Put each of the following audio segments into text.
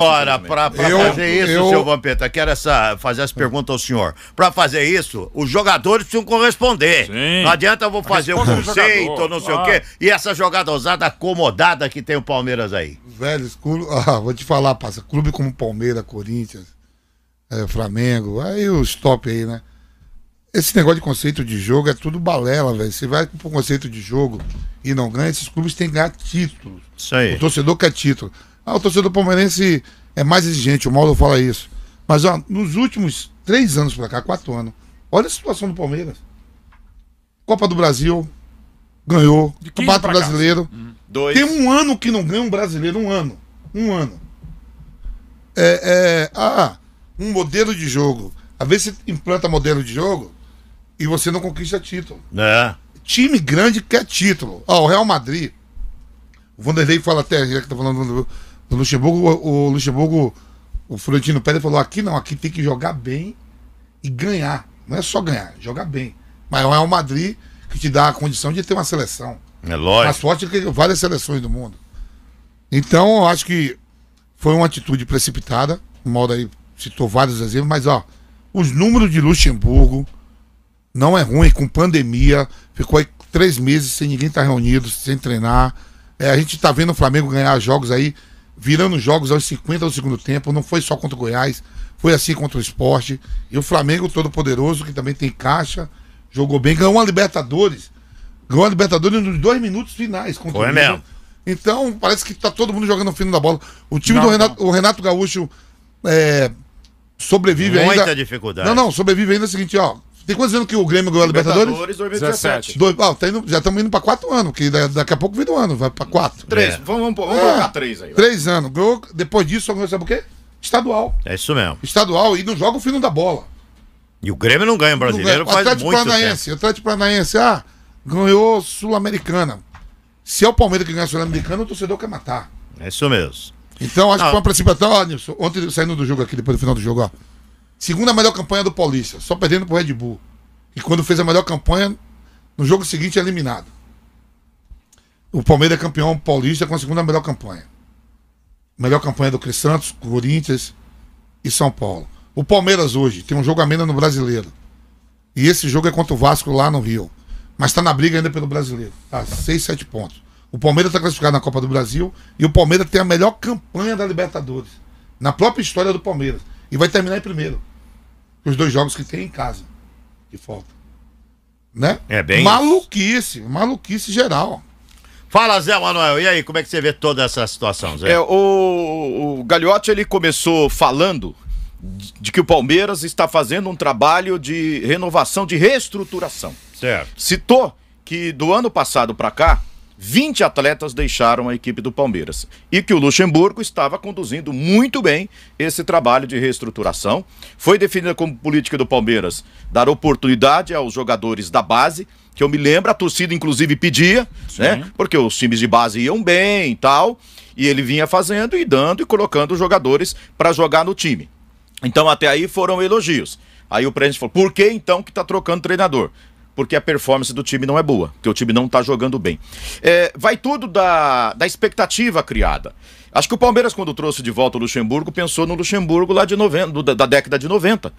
Ora, para fazer isso, eu... seu Vampeta, quero essa, fazer essa pergunta ao senhor. Para fazer isso, os jogadores precisam corresponder. Sim. Não adianta eu vou fazer o conceito, não sei ah. o quê, e essa jogada ousada acomodada que tem o Palmeiras aí. Velho, clube, ah, vou te falar, passa, clube como Palmeiras, Corinthians, é, Flamengo, aí os top aí, né? Esse negócio de conceito de jogo é tudo balela, velho. Você vai pro conceito de jogo e não ganha, esses clubes têm que ganhar títulos. Isso aí. O torcedor quer título. Ah, o torcedor palmeirense é mais exigente, o Mauro fala isso. Mas ó, nos últimos três anos pra cá, quatro anos, olha a situação do Palmeiras. Copa do Brasil, ganhou. Campeonato brasileiro. Hum, Tem um ano que não ganha um brasileiro, um ano. Um ano. É, é, ah, um modelo de jogo. Às vezes você implanta modelo de jogo e você não conquista título. É. Time grande quer título. Ó, o Real Madrid. O Vanderlei fala até, já que tá falando do o Luxemburgo, o, Luxemburgo, o Florentino Pérez falou: aqui não, aqui tem que jogar bem e ganhar. Não é só ganhar, é jogar bem. Mas é o Madrid que te dá a condição de ter uma seleção. É lógico. Mais forte é que várias seleções do mundo. Então, eu acho que foi uma atitude precipitada. O Mauro aí citou vários exemplos, mas ó, os números de Luxemburgo não é ruim, com pandemia, ficou aí três meses sem ninguém estar tá reunido, sem treinar. É, a gente está vendo o Flamengo ganhar jogos aí virando jogos aos 50 do segundo tempo, não foi só contra o Goiás, foi assim contra o esporte. E o Flamengo todo poderoso, que também tem caixa, jogou bem, ganhou a Libertadores. Ganhou a Libertadores nos dois minutos finais. Contra foi o mesmo. Então, parece que tá todo mundo jogando o fino da bola. O time não, do Renato, Renato Gaúcho é, Sobrevive Muita ainda. Muita dificuldade. Não, não, sobrevive ainda é o seguinte, ó. Tem quantos anos que o Grêmio ganhou a Libertadores? Libertadores 2017. Dois, ó, tá indo, já estamos indo para quatro anos, que daqui a pouco vem um ano, vai para quatro. Três, é. vamos, vamos, vamos é. colocar três aí. Vai. Três anos. depois disso, só ganhou, sabe o quê? Estadual. É isso mesmo. Estadual e não joga o fim da bola. E o Grêmio não ganha o brasileiro, não ganha. O Atlético muito Paranaense, tempo. Atlético Paranaense, ah, ganhou Sul-Americana. Se é o Palmeiras que ganha Sul-Americana, o torcedor quer matar. É isso mesmo. Então, acho ah. que foi uma precipitação. Ó, Nilson, ontem saindo do jogo aqui, depois do final do jogo, ó. Segunda melhor campanha do Paulista, só perdendo pro Red Bull. E quando fez a melhor campanha, no jogo seguinte é eliminado. O Palmeiras é campeão paulista com a segunda melhor campanha. Melhor campanha do Cris Santos, Corinthians e São Paulo. O Palmeiras hoje tem um jogo a menos no brasileiro. E esse jogo é contra o Vasco lá no Rio. Mas está na briga ainda pelo brasileiro. Tá 6, 7 pontos. O Palmeiras está classificado na Copa do Brasil e o Palmeiras tem a melhor campanha da Libertadores. Na própria história do Palmeiras. E vai terminar em primeiro. Os dois jogos que tem em casa. Que falta. Né? É bem. Maluquice, maluquice geral. Fala, Zé Manuel, e aí, como é que você vê toda essa situação, Zé? É, o, o Gagliotti, ele começou falando de que o Palmeiras está fazendo um trabalho de renovação, de reestruturação. Certo. Citou que do ano passado para cá, 20 atletas deixaram a equipe do Palmeiras. E que o Luxemburgo estava conduzindo muito bem esse trabalho de reestruturação. Foi definida como política do Palmeiras dar oportunidade aos jogadores da base, que eu me lembro, a torcida inclusive pedia, Sim. né? Porque os times de base iam bem e tal. E ele vinha fazendo e dando e colocando os jogadores para jogar no time. Então até aí foram elogios. Aí o presidente falou: por que então que está trocando treinador? porque a performance do time não é boa, porque o time não está jogando bem. É, vai tudo da, da expectativa criada. Acho que o Palmeiras, quando trouxe de volta o Luxemburgo, pensou no Luxemburgo lá de 90, da, da década de 90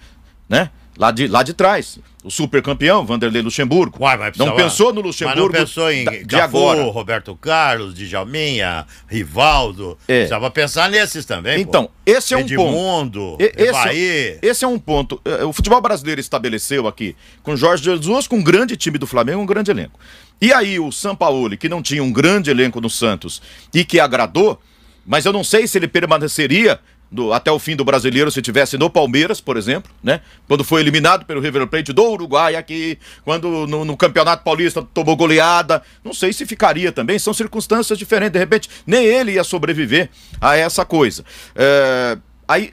né? Lá de, lá de trás. O supercampeão, Vanderlei Luxemburgo. Uai, mas não pensou no Luxemburgo. Mas não pensou em da, de Cafu, agora. Roberto Carlos, Djalminha, Rivaldo. É. Precisava pensar nesses também. Então, pô. esse é um Edmundo, ponto. Esse, esse é um ponto. É é é, o futebol brasileiro estabeleceu aqui, com Jorge Jesus, com um grande time do Flamengo, um grande elenco. E aí, o Sampaoli, que não tinha um grande elenco no Santos e que agradou, mas eu não sei se ele permaneceria do, até o fim do brasileiro se tivesse no Palmeiras, por exemplo, né? Quando foi eliminado pelo River Plate do Uruguai aqui, quando no, no, Campeonato Paulista tomou goleada, não sei se ficaria também, são circunstâncias diferentes, de repente nem ele ia sobreviver a essa coisa. É, aí,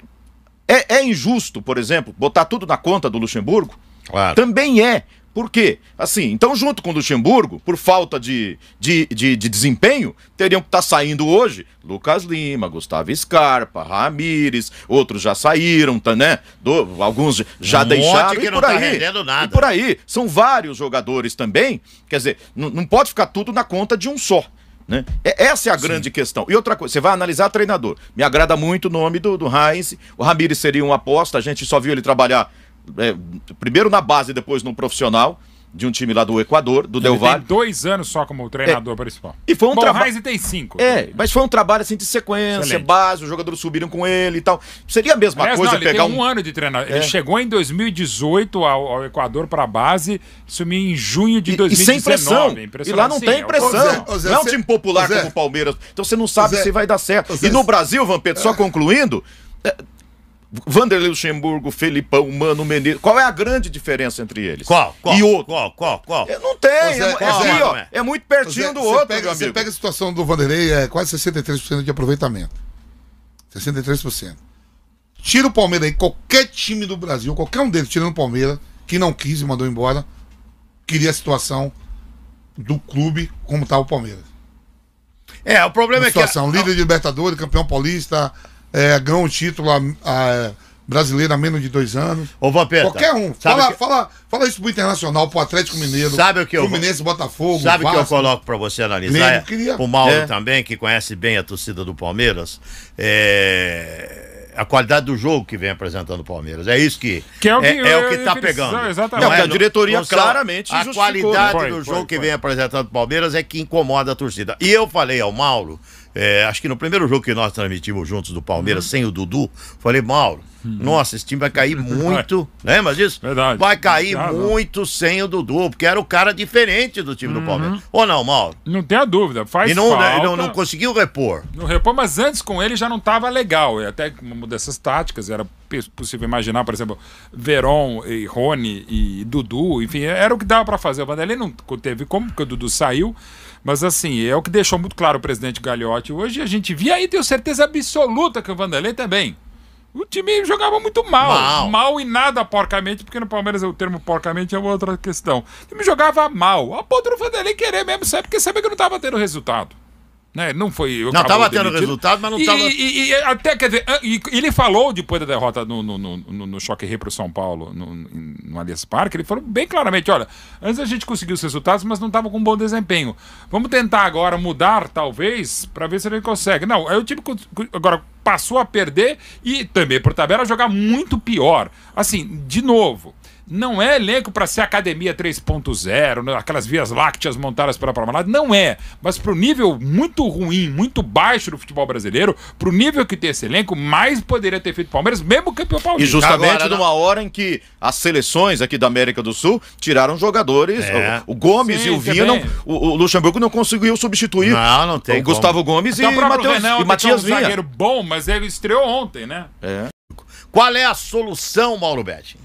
é, é injusto, por exemplo, botar tudo na conta do Luxemburgo? Claro. Também é, por quê? Assim, então, junto com o Luxemburgo, por falta de, de, de, de desempenho, teriam que estar tá saindo hoje Lucas Lima, Gustavo Scarpa, Ramires, outros já saíram, tá, né? Do, alguns já um deixaram. e por tá aí. E por aí. São vários jogadores também. Quer dizer, não pode ficar tudo na conta de um só. Né? Essa é a grande Sim. questão. E outra coisa, você vai analisar treinador. Me agrada muito o nome do, do Heinz. O Ramires seria uma aposta, a gente só viu ele trabalhar é, primeiro na base, depois no profissional de um time lá do Equador, do Del Valle. Tem dois anos só como treinador é. principal. E foi um trabalho. tem cinco. É, mas foi um trabalho assim de sequência, Excelente. base, os jogadores subiram com ele e tal. Seria a mesma Aliás, coisa não, pegar um... um... ano de treinador. É. Ele chegou em 2018 ao, ao Equador para base, sumiu em junho de e, 2019. E sem pressão. E lá não Sim, tem é pressão. É o... Zé, não é um time popular como o Palmeiras. Então você não sabe se vai dar certo. E no Brasil, Vampeta, só concluindo é, Vanderlei Luxemburgo, Felipão, Mano Menezes. Qual é a grande diferença entre eles? Qual? qual e outro? Qual? Qual? Qual? Eu não tem. Zé, é, é qual, ó, é, muito pertinho Zé, do outro, pega, Você pega a situação do Vanderlei, é quase 63% de aproveitamento. 63%. Tira o Palmeiras aí, qualquer time do Brasil, qualquer um deles, tirando o Palmeiras, que não quis e mandou embora, queria a situação do clube como estava tá o Palmeiras. É, o problema é que... Situação, líder de Libertadores, campeão paulista é, ganhou um título a, a, brasileiro há menos de dois anos. Ô, Vampeta, Qualquer um. Fala, que... fala, fala isso pro Internacional, pro Atlético Mineiro, sabe o que Fluminense, eu... Botafogo, Sabe o que eu coloco para você analisar? Lembro, queria... Pro Mauro é. também, que conhece bem a torcida do Palmeiras. É a qualidade do jogo que vem apresentando o Palmeiras. É isso que, que é o que, é, é o que está pegando. Exatamente. Não, é, a diretoria não, claramente A né? qualidade foi, do foi, jogo foi. que vem apresentando o Palmeiras é que incomoda a torcida. E eu falei ao Mauro é, acho que no primeiro jogo que nós transmitimos juntos do Palmeiras, uhum. sem o Dudu, falei, Mauro, uhum. nossa, esse time vai cair muito, lembra né, disso? Verdade. Vai cair Verdade. muito sem o Dudu, porque era o cara diferente do time uhum. do Palmeiras. Ou não, Mauro? Não tem a dúvida, faz e não, falta. Né, e não, não conseguiu repor. Não repor, mas antes com ele já não estava legal, é até mudanças táticas, era possível imaginar, por exemplo, Veron e Rony e Dudu, enfim, é, era o que dava para fazer. O Vanderlei não teve como, porque o Dudu saiu. Mas assim, é o que deixou muito claro o presidente Gagliotti hoje. A gente via aí, tenho certeza absoluta que o Vanderlei também. O time jogava muito mal. mal. Mal, e nada porcamente, porque no Palmeiras o termo porcamente é uma outra questão. O time jogava mal. A ponto do Vanderlei querer mesmo, sabe? Porque sabia que não estava tendo resultado. Né? Não foi. Não estava tendo resultado, mas não estava. E, e, e, até, quer dizer, ele falou depois da derrota no, no, no, no Choque Rei para o São Paulo, no, no Allianz Parque, ele falou bem claramente: olha, antes a gente conseguiu os resultados, mas não estava com um bom desempenho. Vamos tentar agora mudar, talvez, para ver se ele consegue. Não, aí o time agora passou a perder e também por tabela jogar muito pior. Assim, de novo não é elenco para ser academia 3.0, né? aquelas vias lácteas montadas pela Parmalat, não é. Mas para o nível muito ruim, muito baixo do futebol brasileiro, para o nível que tem esse elenco, mais poderia ter feito o Palmeiras, mesmo campeão paulista. E justamente Agora, numa hora em que as seleções aqui da América do Sul tiraram jogadores, é. o, o, Gomes Sim, e o Vinho, não, o, o, Luxemburgo não conseguiu substituir. Não, não tem. O como. Gustavo Gomes e, Mateus, Renan, e Matias Vinha. Um zagueiro bom, mas ele estreou ontem, né? É. Qual é a solução, Mauro Betti?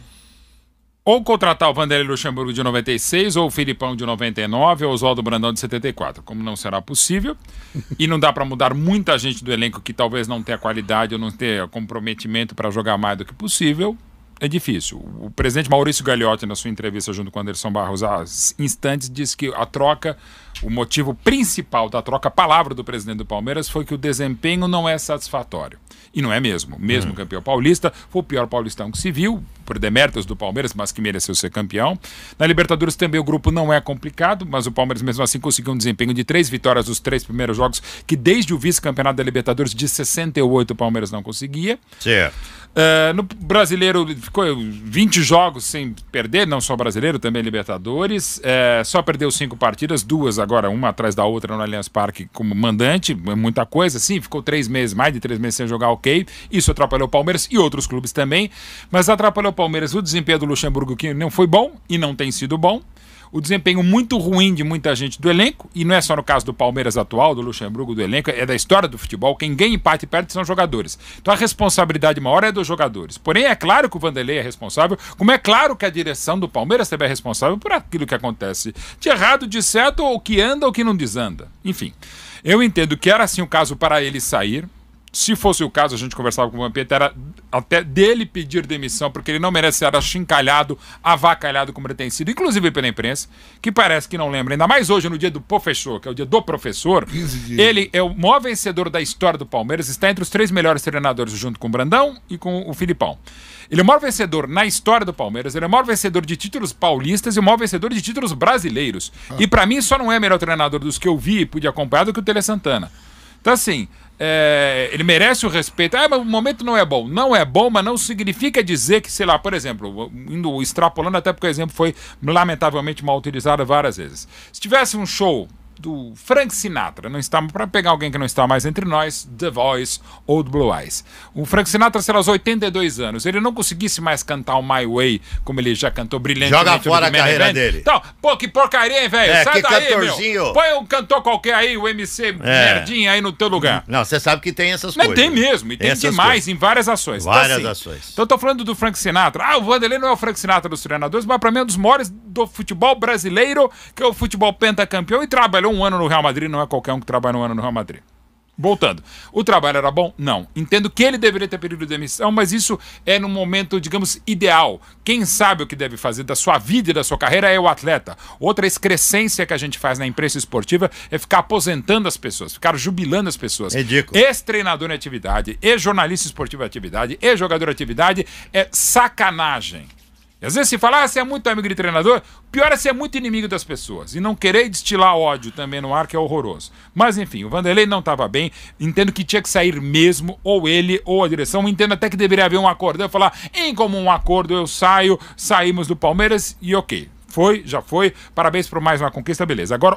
ou contratar o Vanderlei Luxemburgo de 96, ou o Filipão de 99, ou o Oswaldo Brandão de 74. Como não será possível, e não dá para mudar muita gente do elenco que talvez não tenha qualidade ou não tenha comprometimento para jogar mais do que possível, é difícil. O presidente Maurício Gagliotti, na sua entrevista junto com Anderson Barros há instantes, disse que a troca, o motivo principal da troca, a palavra do presidente do Palmeiras, foi que o desempenho não é satisfatório. E não é mesmo. Mesmo hum. campeão paulista, foi o pior paulistão que se viu, por deméritos do Palmeiras, mas que mereceu ser campeão. Na Libertadores também o grupo não é complicado, mas o Palmeiras mesmo assim conseguiu um desempenho de três vitórias nos três primeiros jogos, que desde o vice-campeonato da Libertadores de 68 o Palmeiras não conseguia. Certo. Uh, no brasileiro ficou 20 jogos sem perder, não só brasileiro, também Libertadores. Uh, só perdeu cinco partidas, duas agora, uma atrás da outra no Allianz Parque como mandante, é muita coisa. Sim, ficou três meses, mais de três meses sem jogar, ok. Isso atrapalhou o Palmeiras e outros clubes também, mas atrapalhou o Palmeiras Palmeiras, o desempenho do Luxemburgo que não foi bom e não tem sido bom. O desempenho muito ruim de muita gente do elenco, e não é só no caso do Palmeiras atual, do Luxemburgo, do elenco, é da história do futebol. Quem ganha empate e perde são jogadores. Então a responsabilidade maior é dos jogadores. Porém, é claro que o Vanderlei é responsável, como é claro que a direção do Palmeiras também é responsável por aquilo que acontece de errado, de certo, ou que anda ou que não desanda. Enfim, eu entendo que era assim o caso para ele sair se fosse o caso, a gente conversava com o Vampeta, era até dele pedir demissão, porque ele não merece ser achincalhado, avacalhado como ele tem sido, inclusive pela imprensa, que parece que não lembra, ainda mais hoje no dia do professor, que é o dia do professor. Ele é o maior vencedor da história do Palmeiras, está entre os três melhores treinadores, junto com o Brandão e com o Filipão. Ele é o maior vencedor na história do Palmeiras, ele é o maior vencedor de títulos paulistas e o maior vencedor de títulos brasileiros. Ah. E para mim, só não é melhor treinador dos que eu vi e pude acompanhar do que o Tele Santana. Então, assim, é, ele merece o respeito. Ah, mas o momento não é bom. Não é bom, mas não significa dizer que, sei lá, por exemplo, indo extrapolando, até porque o exemplo foi lamentavelmente mal utilizado várias vezes. Se tivesse um show do Frank Sinatra. Não está para pegar alguém que não está mais entre nós, The Voice ou Blue Eyes. O Frank Sinatra será aos 82 anos. Ele não conseguisse mais cantar o My Way como ele já cantou brilhante. Joga fora a carreira event. dele. Então, pô, que porcaria, hein, velho? É, Sai daí, cantorzinho. meu. Põe um cantor qualquer aí, o MC é. merdinha aí no teu lugar. Não, você sabe que tem essas não, coisas. Tem mesmo, e tem essas demais coisas. em várias ações. Então, várias então, assim, ações. Então, tô falando do Frank Sinatra. Ah, o Vanderlei não é o Frank Sinatra dos Treinadores, mas para mim é um dos maiores do futebol brasileiro, que é o futebol pentacampeão, e trabalhou um ano no Real Madrid, não é qualquer um que trabalha um ano no Real Madrid. Voltando, o trabalho era bom? Não. Entendo que ele deveria ter período de demissão, mas isso é no momento, digamos, ideal. Quem sabe o que deve fazer da sua vida e da sua carreira é o atleta. Outra excrescência que a gente faz na imprensa esportiva é ficar aposentando as pessoas, ficar jubilando as pessoas. Ridículo. Ex-treinador em atividade, ex-jornalista esportivo em atividade, ex-jogador em atividade, é sacanagem. Às vezes se fala, ah, você é muito amigo de treinador, pior é ser muito inimigo das pessoas. E não querer destilar ódio também no ar, que é horroroso. Mas enfim, o Vanderlei não estava bem, entendo que tinha que sair mesmo, ou ele, ou a direção. Entendo até que deveria haver um acordo. Eu falar, em comum acordo, eu saio, saímos do Palmeiras e ok. Foi, já foi. Parabéns por mais uma conquista, beleza. Agora